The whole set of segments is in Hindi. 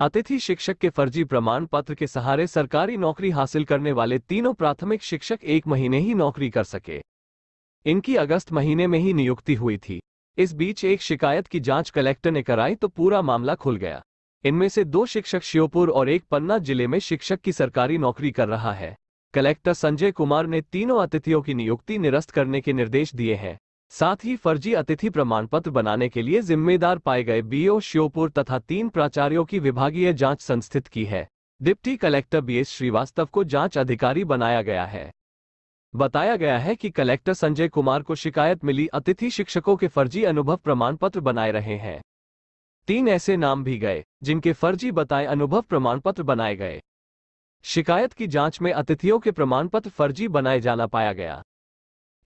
अतिथि शिक्षक के फर्जी प्रमाण पत्र के सहारे सरकारी नौकरी हासिल करने वाले तीनों प्राथमिक शिक्षक एक महीने ही नौकरी कर सके इनकी अगस्त महीने में ही नियुक्ति हुई थी इस बीच एक शिकायत की जांच कलेक्टर ने कराई तो पूरा मामला खुल गया इनमें से दो शिक्षक श्योपुर और एक पन्ना जिले में शिक्षक की सरकारी नौकरी कर रहा है कलेक्टर संजय कुमार ने तीनों अतिथियों की नियुक्ति निरस्त करने के निर्देश दिए हैं साथ ही फर्जी अतिथि प्रमाण पत्र बनाने के लिए जिम्मेदार पाए गए बीओ श्योपुर तथा तीन प्राचार्यों की विभागीय जांच संस्थित की है deputy collector B S Srivastava को जांच अधिकारी बनाया गया है बताया गया है कि कलेक्टर संजय कुमार को शिकायत मिली अतिथि शिक्षकों के फर्जी अनुभव प्रमाण पत्र बनाए रहे हैं तीन ऐसे नाम भी गए जिनके फर्जी बताए अनुभव प्रमाण पत्र बनाए गए शिकायत की जांच में अतिथियों के प्रमाण पत्र फर्जी बनाए जाना पाया गया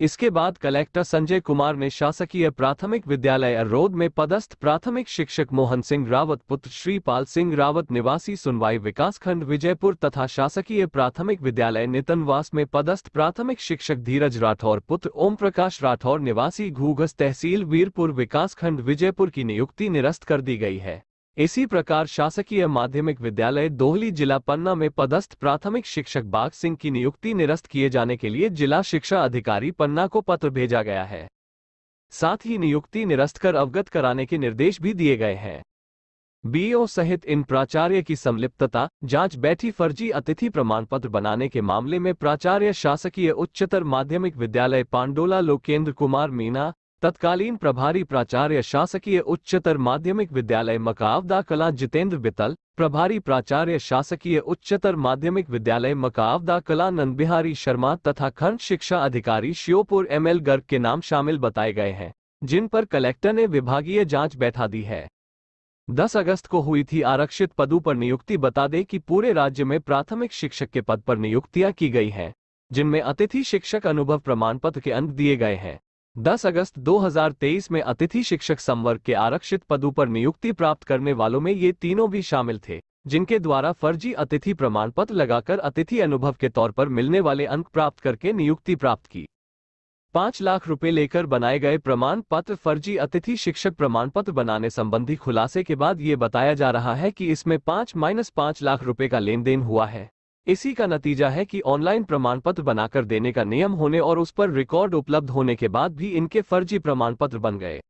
इसके बाद कलेक्टर संजय कुमार ने शासकीय प्राथमिक विद्यालय रोड में पदस्थ प्राथमिक शिक्षक मोहन सिंह रावत पुत्र श्रीपाल सिंह रावत निवासी सुनवाई विकासखंड विजयपुर तथा शासकीय प्राथमिक विद्यालय नितनवास में पदस्थ प्राथमिक शिक्षक धीरज राठौर पुत्र ओम प्रकाश राठौर निवासी घूघस तहसील वीरपुर विकासखंड विजयपुर की नियुक्ति निरस्त कर दी गई है इसी प्रकार शासकीय माध्यमिक विद्यालय दोहली जिला पन्ना में पदस्थ प्राथमिक शिक्षक बाग सिंह की नियुक्ति निरस्त किए जाने के लिए जिला शिक्षा अधिकारी पन्ना को पत्र भेजा गया है साथ ही नियुक्ति निरस्त कर अवगत कराने के निर्देश भी दिए गए हैं बीओ सहित इन प्राचार्य की संलिप्तता जांच बैठी फर्जी अतिथि प्रमाण पत्र बनाने के मामले में प्राचार्य शासकीय उच्चतर माध्यमिक विद्यालय पांडोला लोकेंद्र कुमार मीना तत्कालीन प्रभारी प्राचार्य शासकीय उच्चतर माध्यमिक विद्यालय मकावदा कला जितेंद्र बितल प्रभारी प्राचार्य शासकीय उच्चतर माध्यमिक विद्यालय मकावदा कला नंद बिहारी शर्मा तथा खंड शिक्षा अधिकारी श्योपुर एमएल गर्ग के नाम शामिल बताए गए हैं जिन पर कलेक्टर ने विभागीय जांच बैठा दी है 10 अगस्त को हुई थी आरक्षित पदों पर नियुक्ति बता दें कि पूरे राज्य में प्राथमिक शिक्षक के पद पर नियुक्तियां की गई हैं जिनमें अतिथि शिक्षक अनुभव प्रमाण पत्र के अंक दिए गए हैं 10 अगस्त 2023 में अतिथि शिक्षक संवर्ग के आरक्षित पदों पर नियुक्ति प्राप्त करने वालों में ये तीनों भी शामिल थे जिनके द्वारा फर्जी अतिथि प्रमाण पत्र लगाकर अतिथि अनुभव के तौर पर मिलने वाले अंक प्राप्त करके नियुक्ति प्राप्त की पाँच लाख रुपए लेकर बनाए गए प्रमाण पत्र फर्जी अतिथि शिक्षक प्रमाण पत्र बनाने संबंधी खुलासे के बाद ये बताया जा रहा है कि इसमें पाँच माइनस पाँच लाख रुपए का लेन देन हुआ है इसी का नतीजा है कि ऑनलाइन प्रमाण पत्र बनाकर देने का नियम होने और उस पर रिकॉर्ड उपलब्ध होने के बाद भी इनके फर्जी प्रमाण पत्र बन गए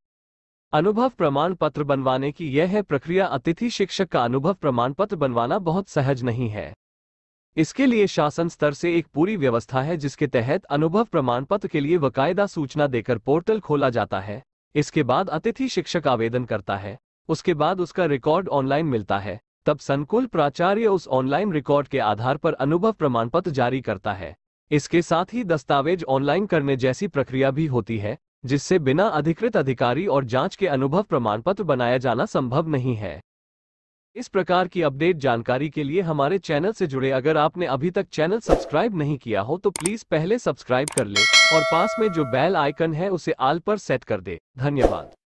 अनुभव प्रमाण पत्र बनवाने की यह है प्रक्रिया अतिथि शिक्षक का अनुभव प्रमाण पत्र बनवाना बहुत सहज नहीं है इसके लिए शासन स्तर से एक पूरी व्यवस्था है जिसके तहत अनुभव प्रमाण पत्र के लिए वकायदा सूचना देकर पोर्टल खोला जाता है इसके बाद अतिथि शिक्षक आवेदन करता है उसके बाद उसका रिकॉर्ड ऑनलाइन मिलता है तब संकुल प्राचार्य उस ऑनलाइन रिकॉर्ड के आधार पर अनुभव प्रमाण पत्र जारी करता है इसके साथ ही दस्तावेज ऑनलाइन करने जैसी प्रक्रिया भी होती है जिससे बिना अधिकृत अधिकारी और जांच के अनुभव प्रमाण पत्र बनाया जाना संभव नहीं है इस प्रकार की अपडेट जानकारी के लिए हमारे चैनल से जुड़े अगर आपने अभी तक चैनल सब्सक्राइब नहीं किया हो तो प्लीज पहले सब्सक्राइब कर ले और पास में जो बेल आइकन है उसे आल पर सेट कर दे धन्यवाद